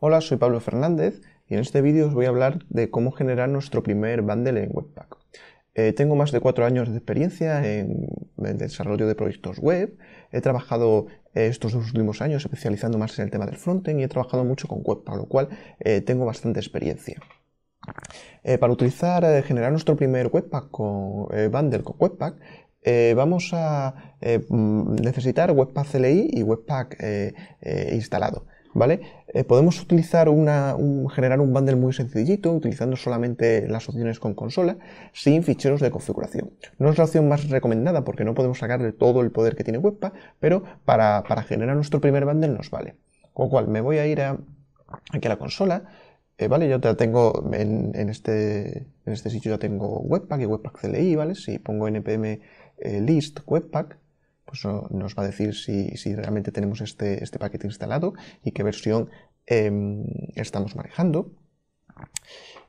Hola, soy Pablo Fernández y en este vídeo os voy a hablar de cómo generar nuestro primer bundle en Webpack. Eh, tengo más de cuatro años de experiencia en, el desarrollo de proyectos web. He trabajado eh, estos dos últimos años especializando más en el tema del frontend y he trabajado mucho con Webpack, lo cual eh, tengo bastante experiencia. para utilizar, generar nuestro primer Webpack con bundle con Webpack, vamos a mm, necesitar Webpack CLI y Webpack instalado. Eh, podemos utilizar generar un bundle muy sencillito, utilizando solamente las opciones con consola, sin ficheros de configuración. No es la opción más recomendada porque no podemos sacarle todo el poder que tiene Webpack, pero para, generar nuestro primer bundle nos vale. Con lo cual, me voy a ir aquí a la consola, eh, Yo tengo este, en, este, sitio ya tengo Webpack y Webpack CLI, Si pongo npm eh, list Webpack, pues nos va a decir si, realmente tenemos este, este, paquete instalado y qué versión em, estamos manejando.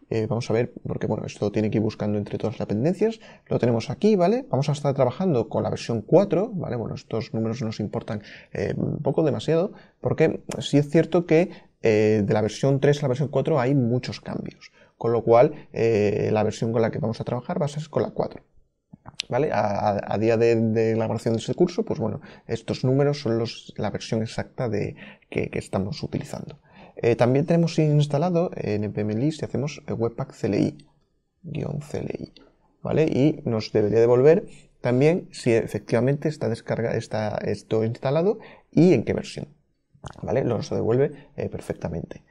Eh, vamos a ver, porque bueno, esto tiene que ir buscando entre todas las dependencias, lo tenemos aquí, ¿vale? Vamos a estar trabajando con la versión 4, ¿vale? Bueno, estos números nos importan eh, un poco demasiado, porque sí es cierto que eh, de la versión 3 a la versión 4 hay muchos cambios, con lo cual la versión con la que vamos a trabajar va a ser con la 4, ¿Vale? A, día de, elaboración la de este curso, pues bueno, estos números son los, la versión exacta de, que, estamos utilizando. Eh, también tenemos instalado en PMLI si hacemos eh, Webpack CLI, CLI, ¿vale? Y nos debería devolver también si efectivamente está, descarga, está esto instalado y en qué versión, ¿vale? Nos devuelve eh, perfectamente.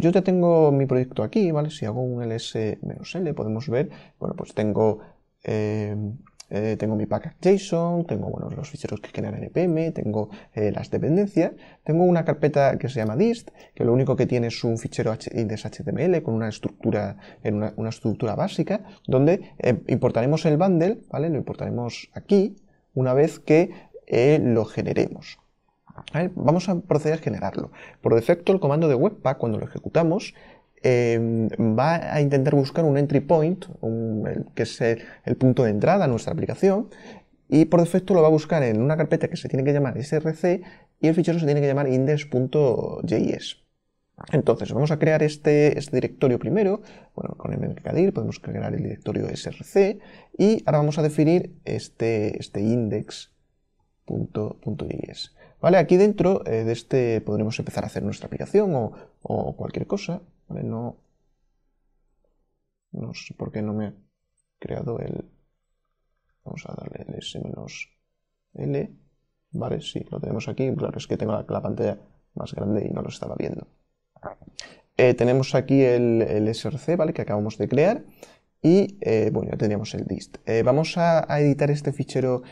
yo ya tengo mi proyecto aquí, ¿vale? Si hago un ls-l podemos ver, bueno, pues tengo Em, eh, tengo mi pack JSON, tengo bueno, los ficheros que generan npm, e tengo eh, las dependencias, tengo una carpeta que se llama dist, que lo único que tiene es un fichero index.html con una estructura, en una, estructura básica, donde eh, importaremos el bundle, ¿vale? Lo importaremos aquí una vez que lo generemos. Vamos a proceder a generarlo. Por defecto, el comando de webpack, cuando lo ejecutamos, Em, va a intentar buscar un entry point, que es el, punto de entrada a nuestra aplicación, y por defecto lo va a buscar en una carpeta que se tiene que llamar src y el fichero se tiene que llamar index.js. Entonces, vamos a crear este, este directorio primero. Bueno, con mkdir podemos crear el directorio src y ahora vamos a definir este, este index.js. ¿Vale? Aquí dentro eh, de este podremos empezar a hacer nuestra aplicación o cualquier cosa no... No sé por qué no me ha creado el... Vamos a darle el S-L. Vale, sí, lo tenemos aquí. Claro, es que tengo la, pantalla más grande y no lo estaba viendo. Eh, tenemos aquí el, src, ¿vale? Que acabamos de crear. Y, eh, bueno, ya teníamos el dist. Eh, vamos a editar este fichero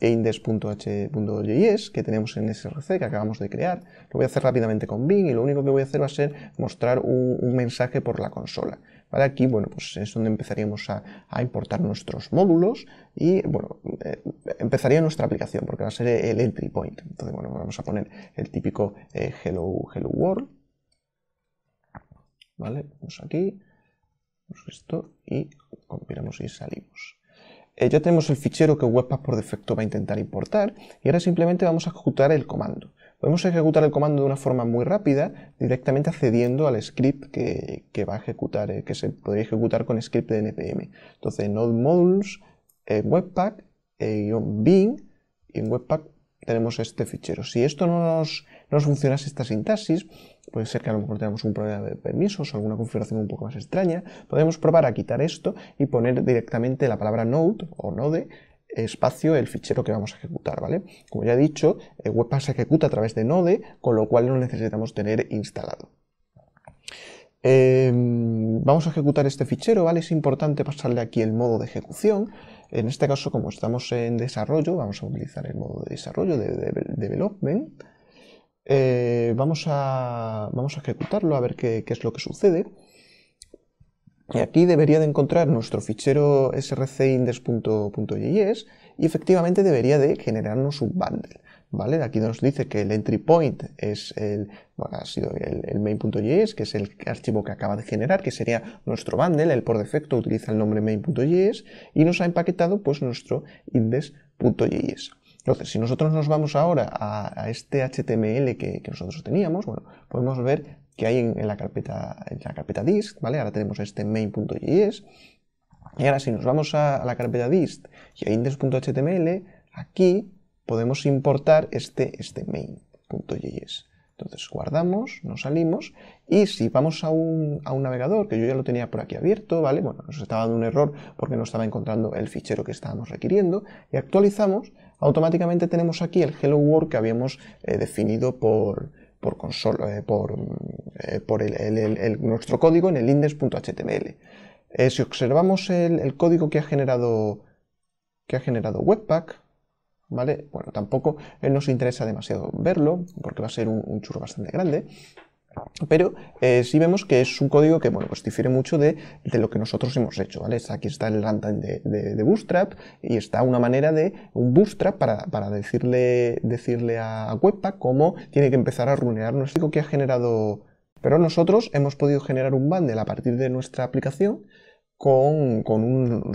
index.h.js que tenemos en src que acabamos de crear. Lo voy a hacer rápidamente con Bing y lo único que voy a hacer va a ser mostrar un, mensaje por la consola. ¿Vale? Aquí, bueno, pues es donde empezaríamos a, importar nuestros módulos y, bueno, eh, empezaría nuestra aplicación porque va a ser el entry point. Entonces, bueno, vamos a poner el típico eh, hello, hello world. ¿Vale? Vamos aquí, esto y compilamos y salimos. Eh, ya tenemos el fichero que Webpack por defecto va a intentar importar y ahora simplemente vamos a ejecutar el comando. Podemos ejecutar el comando de una forma muy rápida, directamente accediendo al script que, va a ejecutar, eh, que se podría ejecutar con script de npm. Entonces, node modules, eh, webpack, bin, y en webpack tenemos este fichero. Si esto no nos, no nos funciona esta sintaxis, Puede ser que a lo mejor tengamos un problema de permisos o alguna configuración un poco más extraña. Podemos probar a quitar esto y poner directamente la palabra node o node espacio el fichero que vamos a ejecutar, ¿vale? Como ya he dicho, el Webpack se ejecuta a través de Node, con lo cual no necesitamos tener instalado. Em, vamos a ejecutar este fichero, ¿vale? Es importante pasarle aquí el modo de ejecución. En este caso, como estamos en desarrollo, vamos a utilizar el modo de desarrollo de development. Eh, vamos, a, vamos a ejecutarlo a ver qué, es lo que sucede. Y aquí debería de encontrar nuestro fichero srcindex.js y efectivamente debería de generarnos un bundle. ¿Vale? Aquí nos dice que el entry point es el, ha sido el, el main.js, que es el archivo que acaba de generar, que sería nuestro bundle, el por defecto utiliza el nombre main.js y nos ha empaquetado pues nuestro index.js. Entonces, si nosotros nos vamos ahora a, este HTML que, nosotros teníamos, bueno, podemos ver que hay en, la carpeta, en la carpeta dist, ¿vale? Ahora tenemos este main.js. Y ahora si nos vamos a, la carpeta dist y a index.html, aquí podemos importar este, este main.js. Entonces guardamos, nos salimos y si vamos a un, navegador, que yo ya lo tenía por aquí abierto, ¿vale? Bueno, nos estaba dando un error porque no estaba encontrando el fichero que estábamos requiriendo y actualizamos, automáticamente tenemos aquí el Hello World que habíamos eh, definido por, por, eh, por, eh, nuestro código en el index.html. si observamos el, código que ha generado que ha generado Webpack, bueno, tampoco eh, nos interesa demasiado verlo, porque va a ser un, churro bastante grande, pero eh, sí vemos que es un código que, bueno, pues difiere mucho de, lo que nosotros hemos hecho, Aquí está el runtime de, de, Bootstrap y está una manera de un Bootstrap para, decirle, decirle a Webpack cómo tiene que empezar a runear nuestro código que ha generado. Pero nosotros hemos podido generar un bundle a partir de nuestra aplicación con, un,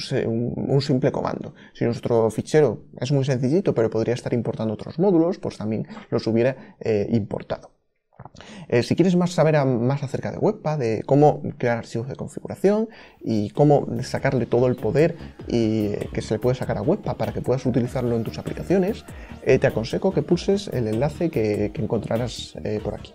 simple comando. Si nuestro fichero es muy sencillito, pero podría estar importando otros módulos, pues también los hubiera eh, importado. Eh, si quieres más saber más acerca de Webpa, de cómo crear archivos de configuración y cómo sacarle todo el poder y, eh, que se le puede sacar a Webpa para que puedas utilizarlo en tus aplicaciones, te aconsejo que pulses el enlace que, encontrarás por aquí.